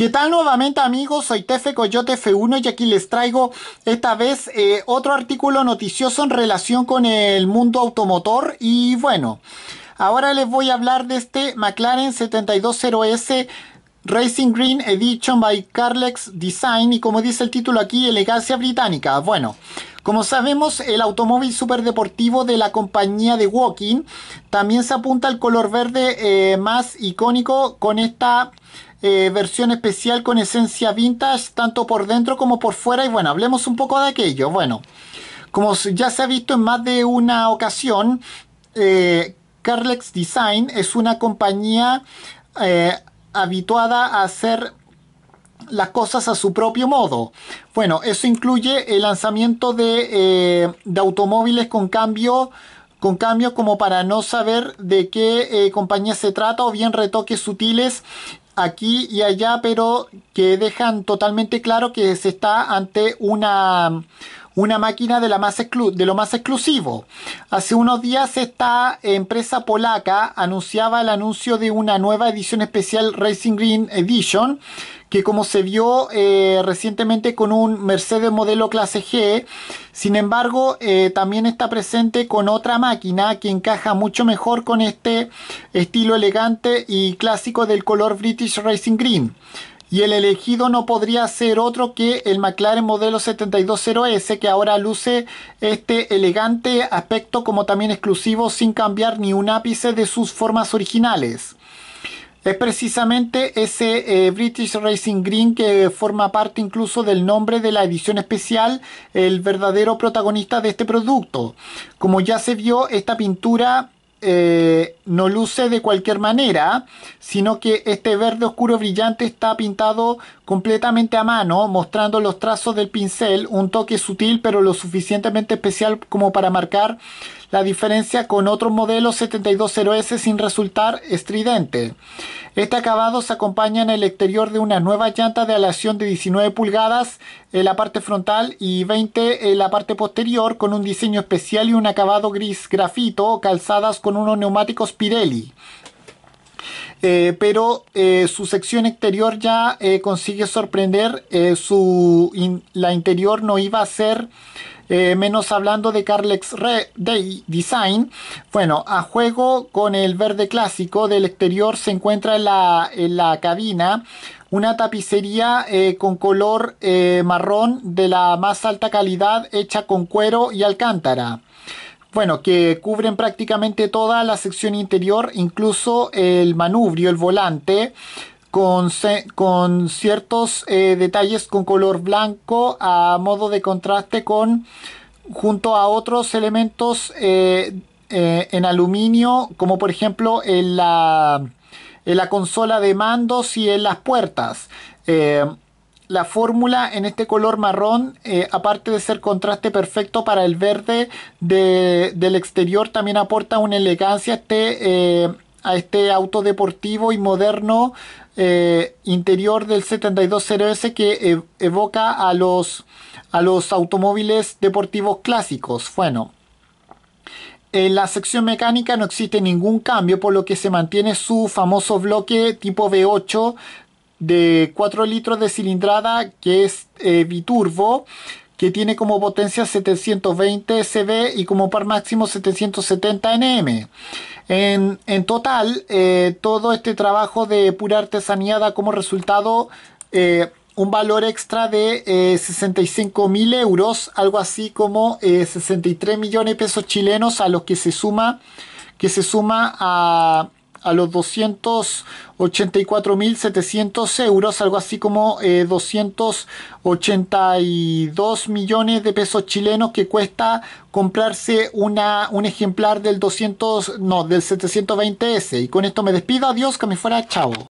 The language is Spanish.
¿Qué tal nuevamente amigos? Soy Tefe Coyote F1 y aquí les traigo esta vez eh, otro artículo noticioso en relación con el mundo automotor y bueno, ahora les voy a hablar de este McLaren 720S Racing Green Edition by Carlex Design y como dice el título aquí, elegancia británica. Bueno, como sabemos, el automóvil superdeportivo de la compañía de Walking también se apunta al color verde eh, más icónico con esta eh, versión especial con esencia vintage, tanto por dentro como por fuera. Y bueno, hablemos un poco de aquello. Bueno, como ya se ha visto en más de una ocasión, eh, Carlex Design es una compañía eh, habituada a hacer las cosas a su propio modo. Bueno, eso incluye el lanzamiento de, automóviles con cambio con cambio, como para no saber de qué compañía se trata o bien retoques sutiles aquí y allá, pero que dejan totalmente claro que se está ante una, una máquina de, más de lo más exclusivo. Hace unos días esta empresa polaca anunciaba el anuncio de una nueva edición especial Racing Green Edition que como se vio eh, recientemente con un Mercedes modelo clase G, sin embargo eh, también está presente con otra máquina que encaja mucho mejor con este estilo elegante y clásico del color British Racing Green. Y el elegido no podría ser otro que el McLaren modelo 720S, que ahora luce este elegante aspecto como también exclusivo sin cambiar ni un ápice de sus formas originales. Es precisamente ese eh, British Racing Green que forma parte incluso del nombre de la edición especial, el verdadero protagonista de este producto. Como ya se vio, esta pintura eh, no luce de cualquier manera, sino que este verde oscuro brillante está pintado completamente a mano, mostrando los trazos del pincel, un toque sutil pero lo suficientemente especial como para marcar la diferencia con otros modelos 720S sin resultar estridente. Este acabado se acompaña en el exterior de una nueva llanta de aleación de 19 pulgadas en la parte frontal y 20 en la parte posterior con un diseño especial y un acabado gris grafito calzadas con unos neumáticos Pirelli. Eh, pero eh, su sección exterior ya eh, consigue sorprender, su la interior no iba a ser eh, menos hablando de Carlex Day Design. Bueno, a juego con el verde clásico del exterior se encuentra en la, cabina una tapicería eh, con color eh, marrón de la más alta calidad hecha con cuero y alcántara. Bueno, que cubren prácticamente toda la sección interior, incluso el manubrio, el volante con, ciertos eh, detalles con color blanco a modo de contraste con junto a otros elementos eh, eh, en aluminio como por ejemplo en la, la, consola de mandos y en las puertas la fórmula en este color marrón, aparte de ser contraste perfecto para el verde del exterior, también aporta una elegancia este, a este auto deportivo y moderno eh, interior del 720S que e, evoca a los, a los automóviles deportivos clásicos. Bueno, en la sección mecánica no existe ningún cambio, por lo que se mantiene su famoso bloque tipo V8 de 4 litros de cilindrada que es eh, biturbo que tiene como potencia 720 SB y como par máximo 770 NM. En, en total, eh, todo este trabajo de pura artesanía da como resultado eh, un valor extra de 65 eh, mil euros, algo así como 63 millones de pesos chilenos a los que se suma, que se suma a a los 284.700 euros, algo así como 282 eh, millones de pesos chilenos que cuesta comprarse una, un ejemplar del 200, no, del 720S. Y con esto me despido, adiós, que me fuera, chao.